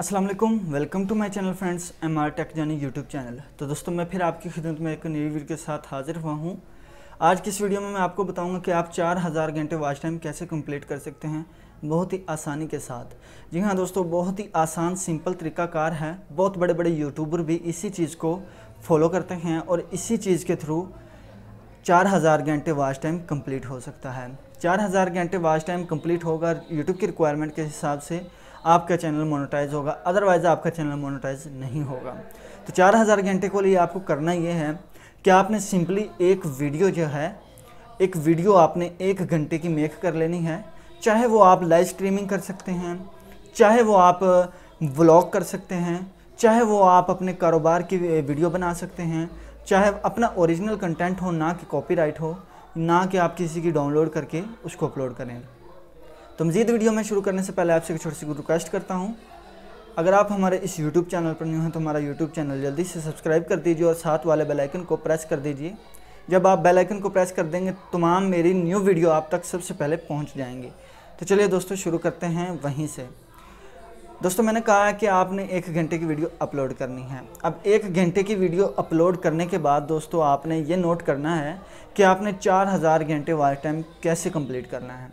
Aslam welcome to my channel friends M R tech Jani YouTube channel तो दोस्तों मैं फिर आपकी खिदमत में एक नई वीडियो के साथ हाजिर हुआ हूँ आज की इस वीडियो में मैं आपको बताऊँगा कि आप चार हज़ार घंटे वाच टाइम कैसे कंप्लीट कर सकते हैं बहुत ही आसानी के साथ जी हाँ दोस्तों बहुत ही आसान सिंपल तरीकाकार है बहुत बड़े बड़े यूट्यूबर भी इसी चीज़ को फॉलो करते हैं और इसी चीज़ के थ्रू चार हज़ार घंटे वाच टाइम कम्प्लीट हो सकता है चार हज़ार घंटे वाच टाइम कम्प्लीट होगा यूट्यूब की रिक्वायरमेंट के हिसाब से आपका चैनल मोनोटाइज होगा अदरवाइज़ आपका चैनल मोनोटाइज़ नहीं होगा तो 4000 घंटे को लिए आपको करना ये है कि आपने सिंपली एक वीडियो जो है एक वीडियो आपने एक घंटे की मेक कर लेनी है चाहे वो आप लाइव स्ट्रीमिंग कर सकते हैं चाहे वो आप व्लॉग कर सकते हैं चाहे वो आप अपने कारोबार की वीडियो बना सकते हैं चाहे अपना ओरिजिनल कंटेंट हो ना कि कॉपीराइट हो ना कि आप किसी की डाउनलोड करके उसको अपलोड करें तो मज़ीद वीडियो में शुरू करने से पहले आपसे एक छोटी सी रिक्वेस्ट करता हूँ अगर आप हमारे इस यूट्यूब चैनल पर न्यू हैं तो हमारा यूट्यूब चैनल जल्दी से सब्सक्राइब कर दीजिए और साथ वाले बेलाइकन को प्रेस कर दीजिए जब आप बेलाइकन को प्रेस कर देंगे तमाम मेरी न्यू वीडियो आप तक सबसे पहले पहुँच जाएंगी तो चलिए दोस्तों शुरू करते हैं वहीं से दोस्तों मैंने कहा है कि आपने एक घंटे की वीडियो अपलोड करनी है अब एक घंटे की वीडियो अपलोड करने के बाद दोस्तों आपने ये नोट करना है कि आपने 4000 घंटे वाच टाइम कैसे कंप्लीट करना है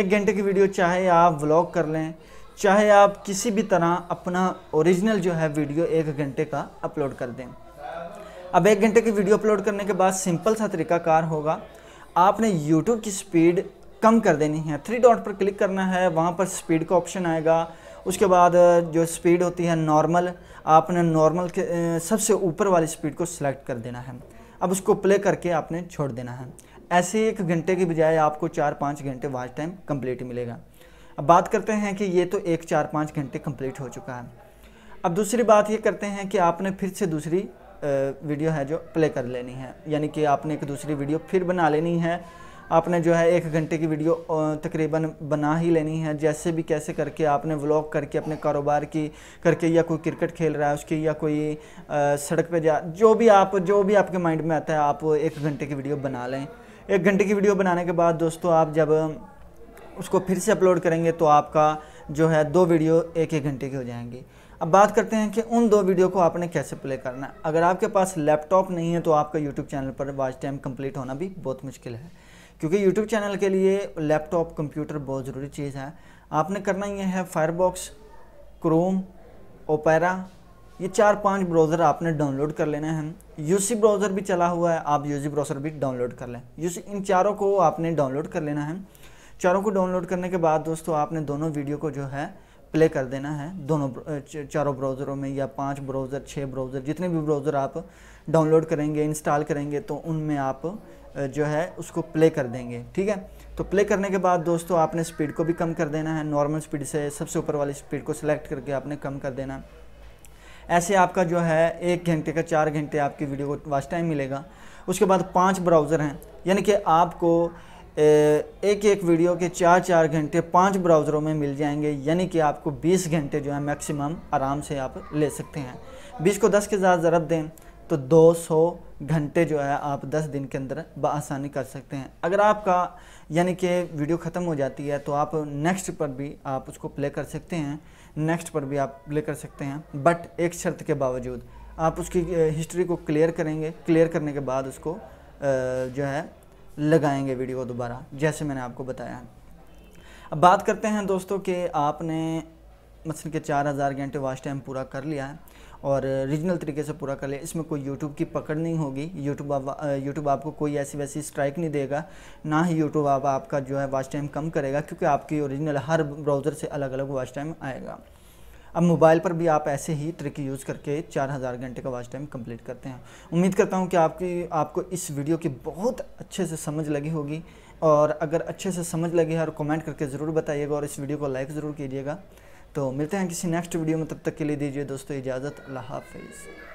एक घंटे की वीडियो चाहे आप व्लॉग कर लें चाहे आप किसी भी तरह अपना ओरिजिनल जो है वीडियो एक घंटे का अपलोड कर दें अब एक घंटे की वीडियो अपलोड करने के बाद सिंपल सा तरीकाकार होगा आपने यूट्यूब की स्पीड कम कर देनी है थ्री डॉट पर क्लिक करना है वहाँ पर स्पीड का ऑप्शन आएगा उसके बाद जो स्पीड होती है नॉर्मल आपने नॉर्मल के सबसे ऊपर वाली स्पीड को सिलेक्ट कर देना है अब उसको प्ले करके आपने छोड़ देना है ऐसे एक घंटे के बजाय आपको चार पाँच घंटे वाच टाइम कंप्लीट मिलेगा अब बात करते हैं कि ये तो एक चार पाँच घंटे कंप्लीट हो चुका है अब दूसरी बात ये करते हैं कि आपने फिर से दूसरी वीडियो है जो प्ले कर लेनी है यानी कि आपने एक दूसरी वीडियो फिर बना लेनी है आपने जो है एक घंटे की वीडियो तकरीबन बना ही लेनी है जैसे भी कैसे करके आपने व्लॉग करके अपने कारोबार की करके या कोई क्रिकेट खेल रहा है उसकी या कोई सड़क पे जा जो भी आप जो भी आपके माइंड में आता है आप एक घंटे की वीडियो बना लें एक घंटे की वीडियो बनाने के बाद दोस्तों आप जब उसको फिर से अपलोड करेंगे तो आपका जो है दो वीडियो एक एक घंटे की हो जाएंगी अब बात करते हैं कि उन दो वीडियो को आपने कैसे प्ले करना है अगर आपके पास लैपटॉप नहीं है तो आपका यूट्यूब चैनल पर वाच टाइम कंप्लीट होना भी बहुत मुश्किल है क्योंकि यूट्यूब चैनल के लिए लैपटॉप कंप्यूटर बहुत ज़रूरी चीज़ है आपने करना यह है फायरबॉक्स क्रोम ओपेरा ये चार पांच ब्राउज़र आपने डाउनलोड कर लेने हैं यूसी ब्राउज़र भी चला हुआ है आप यूसी ब्राउज़र भी डाउनलोड कर लें यूसी इन चारों को आपने डाउनलोड कर लेना है चारों को डाउनलोड करने के बाद दोस्तों आपने दोनों वीडियो को जो है प्ले कर देना है दोनों चारों ब्राउज़रों में या पांच ब्राउज़र छः ब्राउज़र जितने भी ब्राउज़र आप डाउनलोड करेंगे इंस्टॉल करेंगे तो उनमें आप जो है उसको प्ले कर देंगे ठीक है तो प्ले करने के बाद दोस्तों आपने स्पीड को भी कम कर देना है नॉर्मल स्पीड से सबसे ऊपर वाली स्पीड को सिलेक्ट करके आपने कम कर देना है ऐसे आपका जो है एक घंटे का चार घंटे आपकी वीडियो को वाच टाइम मिलेगा उसके बाद पाँच ब्राउज़र हैं यानी कि आपको एक एक वीडियो के चार चार घंटे पाँच ब्राउज़रों में मिल जाएंगे यानी कि आपको 20 घंटे जो है मैक्सिमम आराम से आप ले सकते हैं 20 को 10 के साथ ज़रब दें तो 200 घंटे जो है आप 10 दिन के अंदर बसानी कर सकते हैं अगर आपका यानी कि वीडियो ख़त्म हो जाती है तो आप नेक्स्ट पर भी आप उसको प्ले कर सकते हैं नेक्स्ट पर भी आप प्ले कर सकते हैं बट एक शर्त के बावजूद आप उसकी हिस्ट्री को क्लियर करेंगे क्लियर करने के बाद उसको जो है लगाएंगे वीडियो को दोबारा जैसे मैंने आपको बताया है अब बात करते हैं दोस्तों कि आपने मसल के चार हज़ार घंटे वाच टाइम पूरा कर लिया है और रीजनल तरीके से पूरा कर ले इसमें कोई यूट्यूब की पकड़ नहीं होगी यूट्यूब आप यूट्यूब आपको कोई ऐसी वैसी स्ट्राइक नहीं देगा ना ही यूट्यूब आप, आपका जो है वाच टाइम कम करेगा क्योंकि आपकी ओरिजिनल हर ब्राउज़र से अलग अलग वाच टाइम आएगा अब मोबाइल पर भी आप ऐसे ही ट्रिक यूज़ करके 4000 घंटे का वाच टाइम कंप्लीट करते हैं उम्मीद करता हूँ कि आपकी आपको इस वीडियो की बहुत अच्छे से समझ लगी होगी और अगर अच्छे से समझ लगी है और कमेंट करके ज़रूर बताइएगा और इस वीडियो को लाइक ज़रूर कीजिएगा तो मिलते हैं किसी नेक्स्ट वीडियो में तब तक के लिए दीजिए दोस्तों इजाज़त अल्लाह हाफिज़